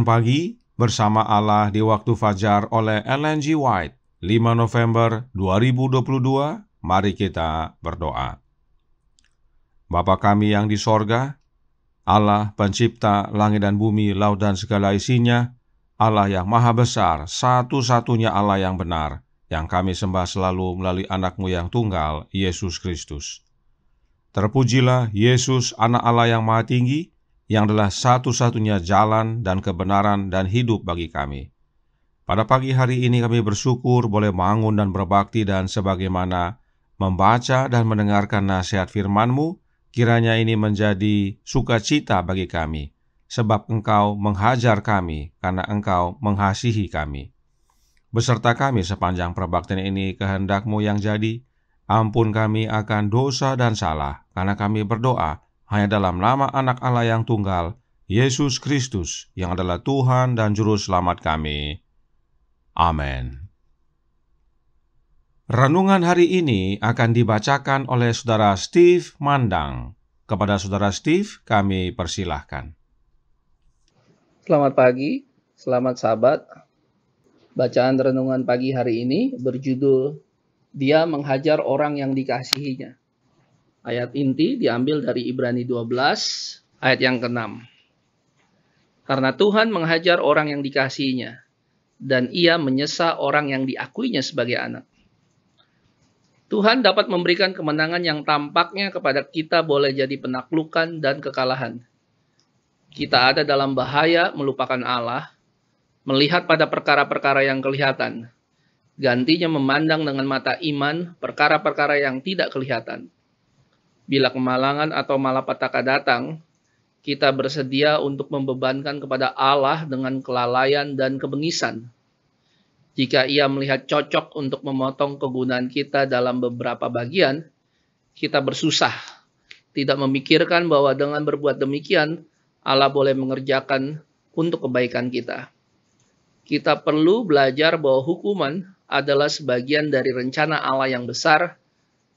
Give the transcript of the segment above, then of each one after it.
Renungan Pagi Bersama Allah di Waktu Fajar oleh Ellen G. White 5 November 2022 Mari kita berdoa Bapa kami yang di sorga Allah pencipta langit dan bumi, laut dan segala isinya Allah yang maha besar, satu-satunya Allah yang benar yang kami sembah selalu melalui anakmu yang tunggal, Yesus Kristus Terpujilah Yesus, anak Allah yang maha tinggi, yang adalah satu-satunya jalan dan kebenaran dan hidup bagi kami. Pada pagi hari ini kami bersyukur boleh bangun dan berbakti dan sebagaimana membaca dan mendengarkan nasihat firman-Mu, kiranya ini menjadi sukacita bagi kami, sebab Engkau menghajar kami karena Engkau mengasihi kami. Beserta kami sepanjang perbaktian ini kehendak-Mu yang jadi, ampun kami akan dosa dan salah, karena kami berdoa, hanya dalam nama anak Allah yang tunggal, Yesus Kristus, yang adalah Tuhan dan Juru Selamat kami. Amin. Renungan hari ini akan dibacakan oleh Saudara Steve Mandang. Kepada Saudara Steve, kami persilahkan. Selamat pagi, selamat sahabat. Bacaan renungan pagi hari ini berjudul Dia Menghajar Orang Yang Dikasihinya. Ayat inti diambil dari Ibrani 12 ayat yang ke-6. Karena Tuhan menghajar orang yang dikasihinya dan ia menyesa orang yang diakuinya sebagai anak. Tuhan dapat memberikan kemenangan yang tampaknya kepada kita boleh jadi penaklukan dan kekalahan. Kita ada dalam bahaya melupakan Allah, melihat pada perkara-perkara yang kelihatan, gantinya memandang dengan mata iman perkara-perkara yang tidak kelihatan. Bila kemalangan atau malapetaka datang, kita bersedia untuk membebankan kepada Allah dengan kelalaian dan kebengisan. Jika ia melihat cocok untuk memotong kegunaan kita dalam beberapa bagian, kita bersusah, tidak memikirkan bahwa dengan berbuat demikian, Allah boleh mengerjakan untuk kebaikan kita. Kita perlu belajar bahwa hukuman adalah sebagian dari rencana Allah yang besar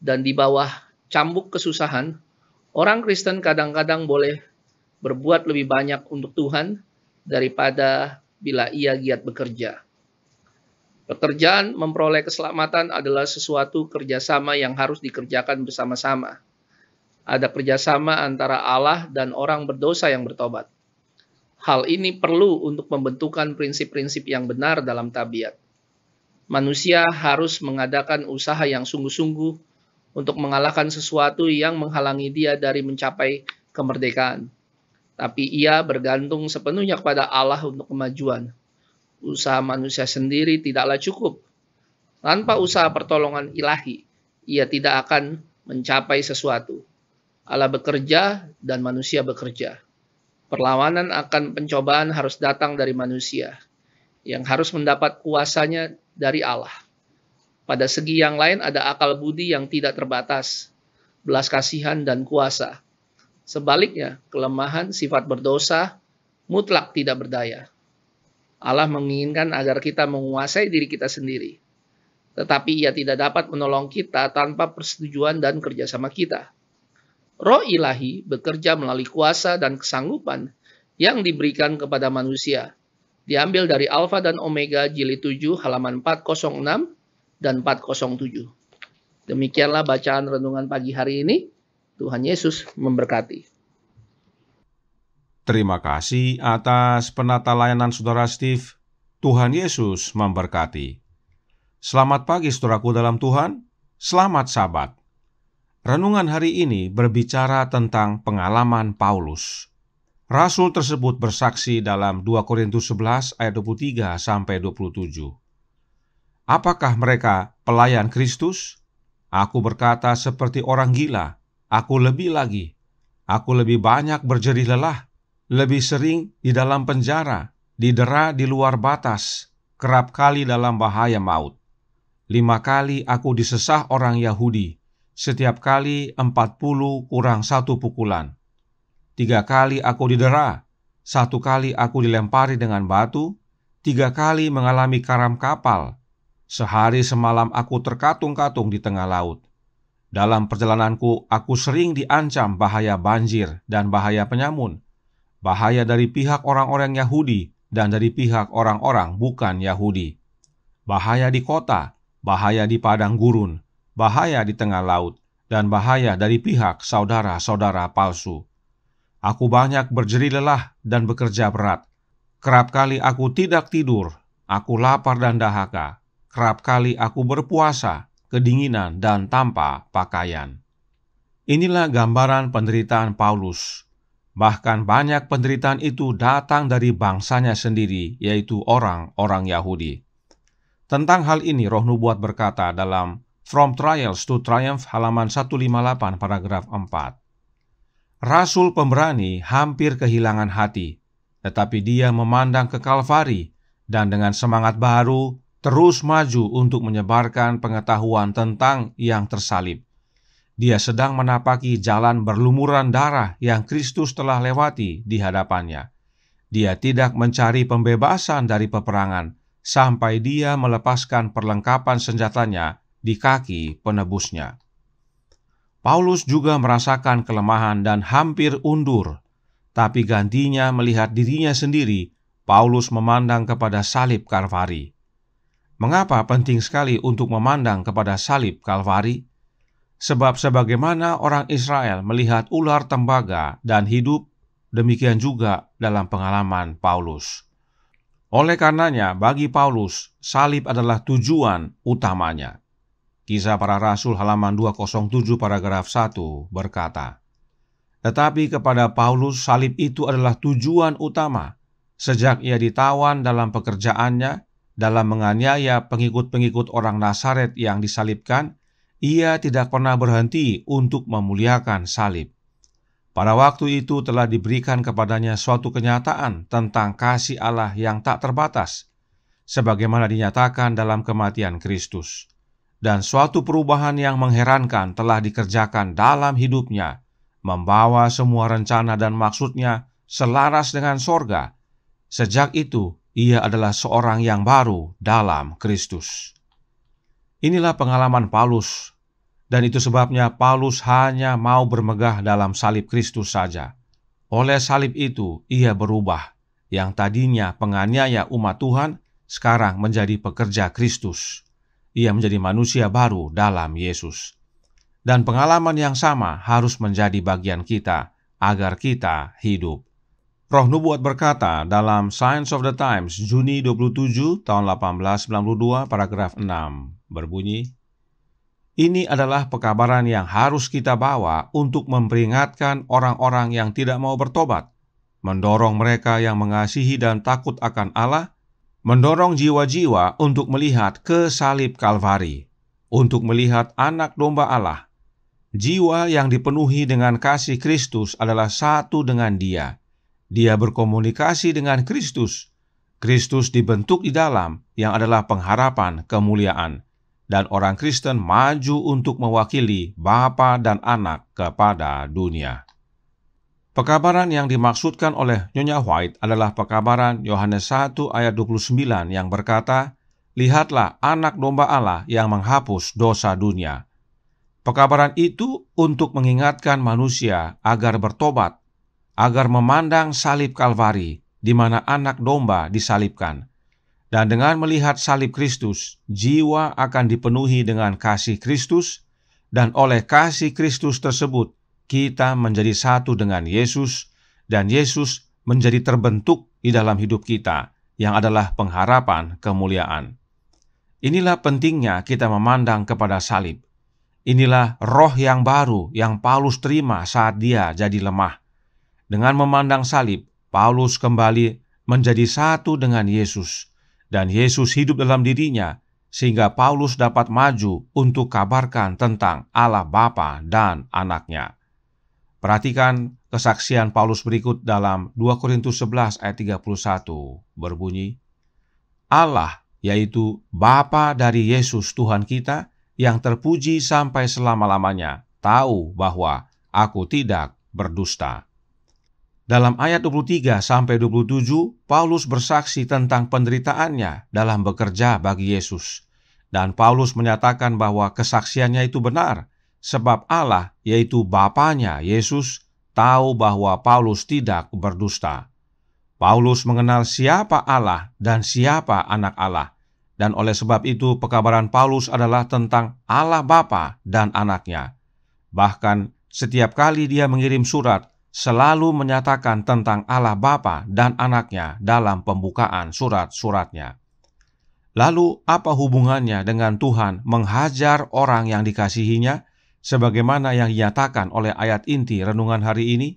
dan di bawah cambuk kesusahan, orang Kristen kadang-kadang boleh berbuat lebih banyak untuk Tuhan daripada bila ia giat bekerja. Pekerjaan memperoleh keselamatan adalah sesuatu kerjasama yang harus dikerjakan bersama-sama. Ada kerjasama antara Allah dan orang berdosa yang bertobat. Hal ini perlu untuk pembentukan prinsip-prinsip yang benar dalam tabiat. Manusia harus mengadakan usaha yang sungguh-sungguh untuk mengalahkan sesuatu yang menghalangi dia dari mencapai kemerdekaan. Tapi ia bergantung sepenuhnya kepada Allah untuk kemajuan. Usaha manusia sendiri tidaklah cukup. Tanpa usaha pertolongan ilahi, ia tidak akan mencapai sesuatu. Allah bekerja dan manusia bekerja. Perlawanan akan pencobaan harus datang dari manusia yang harus mendapat kuasanya dari Allah. Pada segi yang lain ada akal budi yang tidak terbatas, belas kasihan dan kuasa. Sebaliknya, kelemahan sifat berdosa mutlak tidak berdaya. Allah menginginkan agar kita menguasai diri kita sendiri. Tetapi ia tidak dapat menolong kita tanpa persetujuan dan kerjasama kita. Roh ilahi bekerja melalui kuasa dan kesanggupan yang diberikan kepada manusia. Diambil dari Alfa dan Omega jilid 7 halaman 406 dan 407. Demikianlah bacaan renungan pagi hari ini. Tuhan Yesus memberkati. Terima kasih atas penata layanan Saudara Steve. Tuhan Yesus memberkati. Selamat pagi saudaraku dalam Tuhan. Selamat sabat. Renungan hari ini berbicara tentang pengalaman Paulus. Rasul tersebut bersaksi dalam 2 Korintus 11 ayat 23 sampai 27. Apakah mereka pelayan Kristus? Aku berkata seperti orang gila, aku lebih lagi. Aku lebih banyak berjerih lelah, lebih sering di dalam penjara, didera di luar batas, kerap kali dalam bahaya maut. Lima kali aku disesah orang Yahudi, setiap kali empat puluh kurang satu pukulan. Tiga kali aku didera, satu kali aku dilempari dengan batu, tiga kali mengalami karam kapal, Sehari semalam aku terkatung-katung di tengah laut. Dalam perjalananku, aku sering diancam bahaya banjir dan bahaya penyamun, bahaya dari pihak orang-orang Yahudi dan dari pihak orang-orang bukan Yahudi, bahaya di kota, bahaya di padang gurun, bahaya di tengah laut, dan bahaya dari pihak saudara-saudara palsu. Aku banyak berjeri lelah dan bekerja berat. Kerap kali aku tidak tidur, aku lapar dan dahaga kerap kali aku berpuasa, kedinginan, dan tanpa pakaian. Inilah gambaran penderitaan Paulus. Bahkan banyak penderitaan itu datang dari bangsanya sendiri, yaitu orang-orang Yahudi. Tentang hal ini, roh nubuat berkata dalam From Trials to Triumph halaman 158 paragraf 4. Rasul pemberani hampir kehilangan hati, tetapi dia memandang ke Kalvari dan dengan semangat baru terus maju untuk menyebarkan pengetahuan tentang yang tersalib. Dia sedang menapaki jalan berlumuran darah yang Kristus telah lewati di hadapannya. Dia tidak mencari pembebasan dari peperangan sampai dia melepaskan perlengkapan senjatanya di kaki penebusnya. Paulus juga merasakan kelemahan dan hampir undur, tapi gantinya melihat dirinya sendiri. Paulus memandang kepada salib Kalvari Mengapa penting sekali untuk memandang kepada salib Kalvari? Sebab sebagaimana orang Israel melihat ular tembaga dan hidup, demikian juga dalam pengalaman Paulus. Oleh karenanya, bagi Paulus, salib adalah tujuan utamanya. Kisah para Rasul halaman 207 paragraf 1 berkata, Tetapi kepada Paulus salib itu adalah tujuan utama. Sejak ia ditawan dalam pekerjaannya, dalam menganiaya pengikut-pengikut orang Nasaret yang disalibkan, ia tidak pernah berhenti untuk memuliakan salib. Pada waktu itu telah diberikan kepadanya suatu kenyataan tentang kasih Allah yang tak terbatas, sebagaimana dinyatakan dalam kematian Kristus. Dan suatu perubahan yang mengherankan telah dikerjakan dalam hidupnya, membawa semua rencana dan maksudnya selaras dengan sorga. Sejak itu, ia adalah seorang yang baru dalam Kristus. Inilah pengalaman Paulus, dan itu sebabnya Paulus hanya mau bermegah dalam salib Kristus saja. Oleh salib itu, ia berubah. Yang tadinya penganiaya umat Tuhan, sekarang menjadi pekerja Kristus. Ia menjadi manusia baru dalam Yesus. Dan pengalaman yang sama harus menjadi bagian kita agar kita hidup Roh Nubuat berkata dalam Science of the Times Juni 27 tahun 1892 paragraf 6 berbunyi Ini adalah pekabaran yang harus kita bawa untuk memperingatkan orang-orang yang tidak mau bertobat, mendorong mereka yang mengasihi dan takut akan Allah, mendorong jiwa-jiwa untuk melihat ke salib Kalvari, untuk melihat anak domba Allah. Jiwa yang dipenuhi dengan kasih Kristus adalah satu dengan dia dia berkomunikasi dengan Kristus. Kristus dibentuk di dalam, yang adalah pengharapan kemuliaan, dan orang Kristen maju untuk mewakili Bapa dan Anak kepada dunia. Pekabaran yang dimaksudkan oleh Nyonya White adalah pekabaran Yohanes 1 ayat 29 yang berkata, Lihatlah anak domba Allah yang menghapus dosa dunia. Pekabaran itu untuk mengingatkan manusia agar bertobat agar memandang salib Kalvari, di mana Anak Domba disalibkan, dan dengan melihat salib Kristus, jiwa akan dipenuhi dengan kasih Kristus, dan oleh kasih Kristus tersebut kita menjadi satu dengan Yesus, dan Yesus menjadi terbentuk di dalam hidup kita, yang adalah pengharapan kemuliaan. Inilah pentingnya kita memandang kepada salib. Inilah roh yang baru yang Paulus terima saat dia jadi lemah. Dengan memandang salib, Paulus kembali menjadi satu dengan Yesus, dan Yesus hidup dalam dirinya, sehingga Paulus dapat maju untuk kabarkan tentang Allah Bapa dan anaknya. Perhatikan kesaksian Paulus berikut dalam 2 Korintus 11 ayat 31 berbunyi, Allah yaitu Bapa dari Yesus Tuhan kita yang terpuji sampai selama-lamanya tahu bahwa aku tidak berdusta. Dalam ayat 23 sampai 27, Paulus bersaksi tentang penderitaannya dalam bekerja bagi Yesus. Dan Paulus menyatakan bahwa kesaksiannya itu benar, sebab Allah, yaitu Bapanya Yesus, tahu bahwa Paulus tidak berdusta. Paulus mengenal siapa Allah dan siapa anak Allah. Dan oleh sebab itu pekabaran Paulus adalah tentang Allah Bapa dan anaknya. Bahkan setiap kali dia mengirim surat, selalu menyatakan tentang Allah Bapa dan anaknya dalam pembukaan surat-suratnya. Lalu apa hubungannya dengan Tuhan menghajar orang yang dikasihinya sebagaimana yang dinyatakan oleh ayat inti renungan hari ini?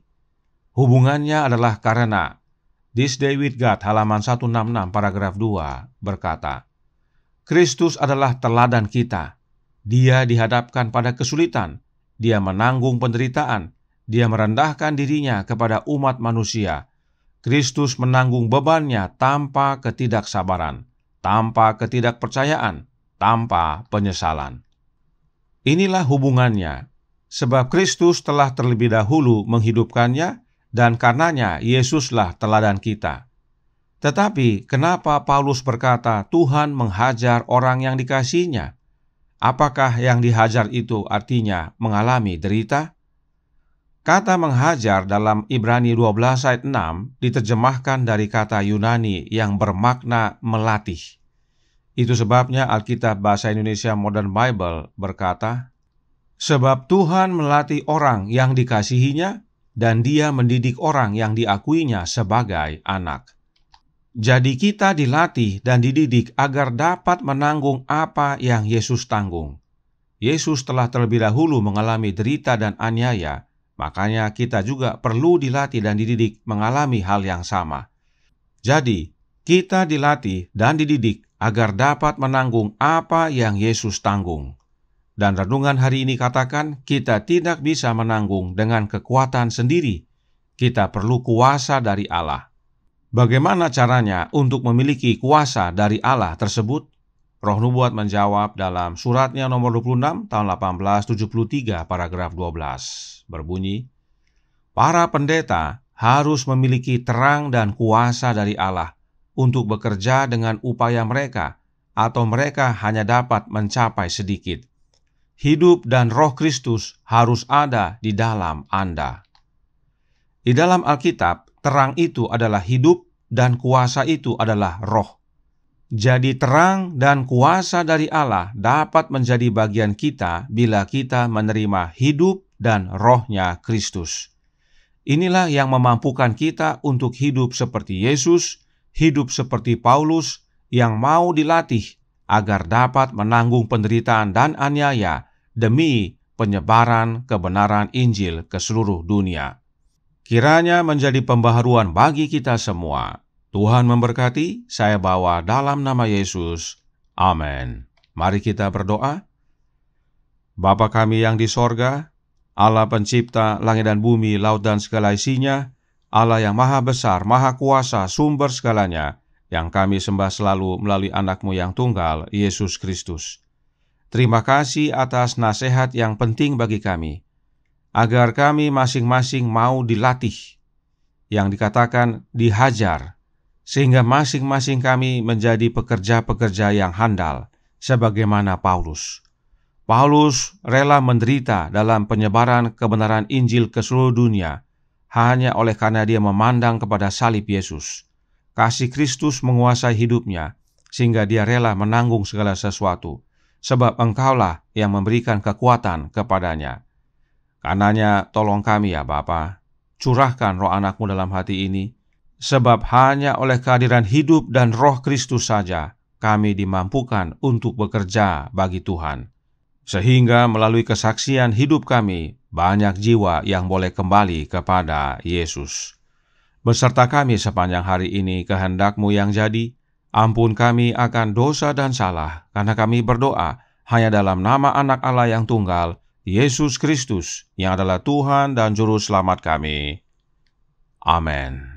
Hubungannya adalah karena This Day with God halaman 166 paragraf 2 berkata, Kristus adalah teladan kita. Dia dihadapkan pada kesulitan, dia menanggung penderitaan, dia merendahkan dirinya kepada umat manusia. Kristus menanggung bebannya tanpa ketidaksabaran, tanpa ketidakpercayaan, tanpa penyesalan. Inilah hubungannya, sebab Kristus telah terlebih dahulu menghidupkannya, dan karenanya Yesuslah teladan kita. Tetapi, kenapa Paulus berkata Tuhan menghajar orang yang dikasihnya? Apakah yang dihajar itu artinya mengalami derita? Kata menghajar dalam Ibrani 12 ayat 6 diterjemahkan dari kata Yunani yang bermakna melatih. Itu sebabnya Alkitab Bahasa Indonesia Modern Bible berkata, Sebab Tuhan melatih orang yang dikasihinya dan dia mendidik orang yang diakuinya sebagai anak. Jadi kita dilatih dan dididik agar dapat menanggung apa yang Yesus tanggung. Yesus telah terlebih dahulu mengalami derita dan aniaya, Makanya kita juga perlu dilatih dan dididik mengalami hal yang sama. Jadi, kita dilatih dan dididik agar dapat menanggung apa yang Yesus tanggung. Dan renungan hari ini katakan, kita tidak bisa menanggung dengan kekuatan sendiri. Kita perlu kuasa dari Allah. Bagaimana caranya untuk memiliki kuasa dari Allah tersebut? Roh Nubuat menjawab dalam suratnya nomor 26 tahun 1873 paragraf 12 berbunyi Para pendeta harus memiliki terang dan kuasa dari Allah untuk bekerja dengan upaya mereka atau mereka hanya dapat mencapai sedikit. Hidup dan roh Kristus harus ada di dalam Anda. Di dalam Alkitab, terang itu adalah hidup dan kuasa itu adalah roh. Jadi terang dan kuasa dari Allah dapat menjadi bagian kita bila kita menerima hidup dan rohnya Kristus. Inilah yang memampukan kita untuk hidup seperti Yesus, hidup seperti Paulus yang mau dilatih agar dapat menanggung penderitaan dan aniaya demi penyebaran kebenaran Injil ke seluruh dunia. Kiranya menjadi pembaharuan bagi kita semua Tuhan memberkati, saya bawa dalam nama Yesus. Amin. Mari kita berdoa. Bapa kami yang di sorga, Allah pencipta langit dan bumi, laut dan segala isinya, Allah yang maha besar, maha kuasa, sumber segalanya, yang kami sembah selalu melalui anakmu yang tunggal, Yesus Kristus. Terima kasih atas nasihat yang penting bagi kami, agar kami masing-masing mau dilatih, yang dikatakan dihajar, sehingga masing-masing kami menjadi pekerja-pekerja yang handal, sebagaimana Paulus. Paulus rela menderita dalam penyebaran kebenaran Injil ke seluruh dunia, hanya oleh karena dia memandang kepada salib Yesus. Kasih Kristus menguasai hidupnya, sehingga dia rela menanggung segala sesuatu, sebab engkaulah yang memberikan kekuatan kepadanya. Karenanya tolong kami ya Bapa, curahkan roh anakmu dalam hati ini, sebab hanya oleh kehadiran hidup dan roh Kristus saja kami dimampukan untuk bekerja bagi Tuhan. Sehingga melalui kesaksian hidup kami, banyak jiwa yang boleh kembali kepada Yesus. Beserta kami sepanjang hari ini kehendakmu yang jadi, ampun kami akan dosa dan salah, karena kami berdoa hanya dalam nama anak Allah yang tunggal, Yesus Kristus, yang adalah Tuhan dan Juru Selamat kami. Amin.